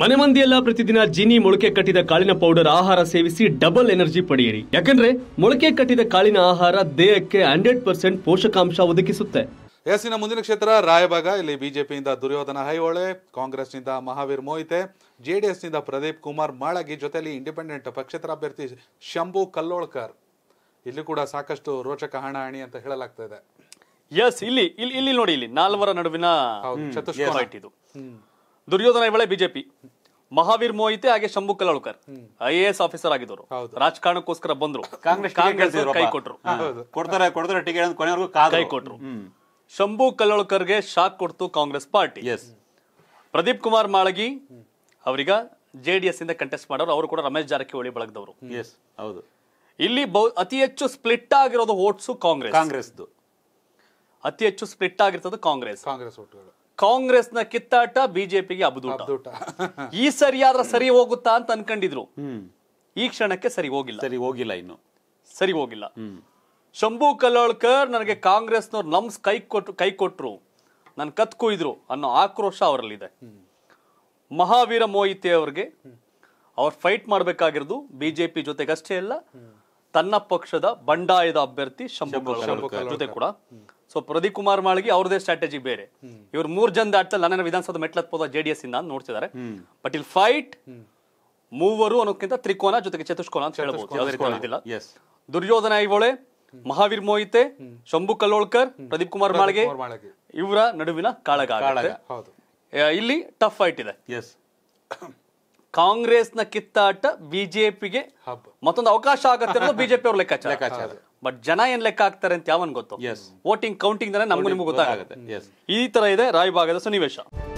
ಮನೆ ಮಂದಿಯೆಲ್ಲ ಪ್ರತಿದಿನ ಜಿನಿ ಮೊಳಕೆ ಕಟ್ಟಿದ ಕಾಳಿನ ಪೌಡರ್ ಆಹಾರ ಸೇವಿಸಿ ಡಬಲ್ ಎನರ್ಜಿ ಪಡೆಯಿರಿ ಯಾಕಂದ್ರೆ ಮೊಳಕೆ ಕಟ್ಟಿದ ಕಾಳಿನ ಆಹಾರ ದೇಹಕ್ಕೆ ಹಂಡ್ರೆಡ್ ಪರ್ಸೆಂಟ್ ಪೋಷಕಾಂಶ ಒದಗಿಸುತ್ತೆ ಎಸ್ಸಿನ ಮುಂದಿನ ಕ್ಷೇತ್ರ ರಾಯಭಾಗ ಇಲ್ಲಿ ಬಿಜೆಪಿಯಿಂದ ದುರ್ಯೋಧನ ಹೈಹೊಳೆ ಕಾಂಗ್ರೆಸ್ನಿಂದ ಮಹಾವೀರ್ ಮೋಹಿತೆ ನಿಂದ ಪ್ರದೀಪ್ ಕುಮಾರ್ ಮಾಳಗಿ ಜೊತೆಯಲ್ಲಿ ಇಂಡಿಪೆಂಡೆಂಟ್ ಪಕ್ಷೇತರ ಅಭ್ಯರ್ಥಿ ಶಂಭು ಕಲ್ಲೋಳ್ಕರ್ ಇಲ್ಲಿ ಕೂಡ ಸಾಕಷ್ಟು ರೋಚಕ ಹಣಾಹಣಿ ಅಂತ ಹೇಳಲಾಗ್ತಾ ಇದೆ ಎಸ್ ಇಲ್ಲಿ ಇಲ್ಲಿ ನೋಡಿ ಇಲ್ಲಿ ನಾಲ್ವರ ನಡುವಿನ ಇದು ದುರ್ಯೋಧನ ಇವಳೆ ಬಿಜೆಪಿ ಮಹಾವೀರ ಮೊಯಿತೆ ಹಾಗೆ ಶಂಭು ಕಲ್ಲೋಲಕರ್ ಐಎಸ್ ಆಫೀಸರ್ ಆಗಿದ್ರು ರಾಜಕಾಣಕ್ಕೆಸ್ಕರ ಬಂದ್ರು ಕಾಂಗ್ರೆಸ್ ಕಿಗೆ ಹೇಳ್ತಿದ್ರು ಕೈಕೊಟ್ರು ಕೊಡ್ತಾರೆ ಕೊಡ್ದ್ರ ಟಿಕೆಟ್ ಅಂದ್ರೆ ಕೊನೆವರೆಗೂ ಕಾ ಕೈಕೊಟ್ರು ಶಂಭು ಕಲ್ಲೋಲಕರ್ಗೆ ಶಾಕ್ ಕೊಡ್ತು ಕಾಂಗ್ರೆಸ್ ಪಾರ್ಟಿ ಪ್ರದೀಪ್ ಕುಮಾರ್ ಮಾಳಗಿ ಅವರಿಗ ಜೆಡಿಎಸ್ ಇಂದ ಕಂಟೆಸ್ಟ್ ಮಾಡರೋ ಅವರು ಕೂಡ ರಮೇಶ್ ಜಾರಕಿ ಹೊಳಿ ಬೆಳೆದವರು ಎಸ್ ಹೌದು ಇಲ್ಲಿ ಅತಿ ಹೆಚ್ಚು ಸ್ಪ್ಲಿಟ್ ಆಗಿರೋದು ಊಟ್ಸ್ ಕಾಂಗ್ರೆಸ್ ಕಾಂಗ್ರೆಸ್ ಅತಿ ಹೆಚ್ಚು ಸ್ಪ್ಲಿಟ್ ಆಗಿರತದ ಕಾಂಗ್ರೆಸ್ ಕಾಂಗ್ರೆಸ್ ಊಟಗಳು ಕಾಂಗ್ರೆಸ್ನ ಕಿತ್ತಾಟ ಬಿಜೆಪಿಗೆ ಅಬ್ದೂಟ ಈ ಸರಿ ಆದ್ರೆ ಸರಿ ಹೋಗುತ್ತಾ ಅಂತ ಅನ್ಕೊಂಡಿದ್ರು ಈ ಕ್ಷಣಕ್ಕೆ ಸರಿ ಹೋಗಿಲ್ಲ ಸರಿ ಹೋಗಿಲ್ಲ ಇನ್ನು ಸರಿ ಹೋಗಿಲ್ಲ ಶಂಭು ಕಲೋಳ್ಕರ್ ನನಗೆ ಕಾಂಗ್ರೆಸ್ನವ್ರು ನಮ್ಸ್ ಕೈ ಕೊಟ್ಟು ಕೈ ಕೊಟ್ರು ನನ್ ಕತ್ ಕುಯ್ದ್ರು ಅನ್ನೋ ಆಕ್ರೋಶ ಅವರಲ್ಲಿದೆ ಮಹಾವೀರ ಮೋಹಿತೆ ಅವ್ರಿಗೆ ಅವ್ರು ಫೈಟ್ ಮಾಡ್ಬೇಕಾಗಿರೋದು ಬಿಜೆಪಿ ಜೊತೆಗಷ್ಟೇ ಅಲ್ಲ ತನ್ನ ಪಕ್ಷದ ಬಂಡಾಯದ ಅಭ್ಯರ್ಥಿ ಶಂಭು ಜೊತೆ ಕೂಡ ಸೊ ಪ್ರದೀಪ್ ಕುಮಾರ್ ಮಾಳಿಗೆ ಅವ್ರದೇ ಸ್ಟ್ರಾಟಜಿ ಬೇರೆ ಇವ್ರು ಮೂರ್ ಜನ ದಾಟ್ತಲ್ಲಿ ನನ್ನ ವಿಧಾನಸೌಧ ಮೆಟ್ಲತ್ಪೋದ ಜೆಡಿಎಸ್ ಇಂದ ನೋಡ್ತಿದ್ದಾರೆ ಬಟ್ ಇಲ್ಲಿ ಫೈಟ್ ಮೂವರು ಅನ್ನೋಕ್ಕಿಂತ ತ್ರಿಕೋನ ಜೊತೆಗೆ ಚತುಷ್ಕೋನ ಅಂತ ಹೇಳ್ಬೋದು ದುರ್ಯೋಧನ ಐವೋಳೆ ಮಹಾವೀರ್ ಮೋಹಿತೆ ಶಂಭು ಕಲ್ಲೋಳ್ಕರ್ ಪ್ರದೀಪ್ ಕುಮಾರ್ ಮಾಳಿಗೆ ಇವರ ನಡುವಿನ ಕಾಳಗ ಇಲ್ಲಿ ಟಫ್ ಫೈಟ್ ಇದೆ ಕಾಂಗ್ರೆಸ್ನ ಕಿತ್ತಾಟ ಬಿಜೆಪಿಗೆ ಮತ್ತೊಂದು ಅವಕಾಶ ಆಗತ್ತೆ ಬಿಜೆಪಿ ಅವ್ರ ಲೆಕ್ಕಾಚಾರ ಬಟ್ ಜನ ಏನ್ ಲೆಕ್ಕ ಹಾಕ್ತಾರೆ ಅಂತ ಯಾವನ್ ಗೊತ್ತು ವೋಟಿಂಗ್ ಕೌಂಟಿಂಗ್ ನಮಗೂ ನಿಮ್ಗೆ ಗೊತ್ತಾಗುತ್ತೆ ಈ ತರ ಇದೆ ರಾಯಭಾಗದ ಸನ್ನಿವೇಶ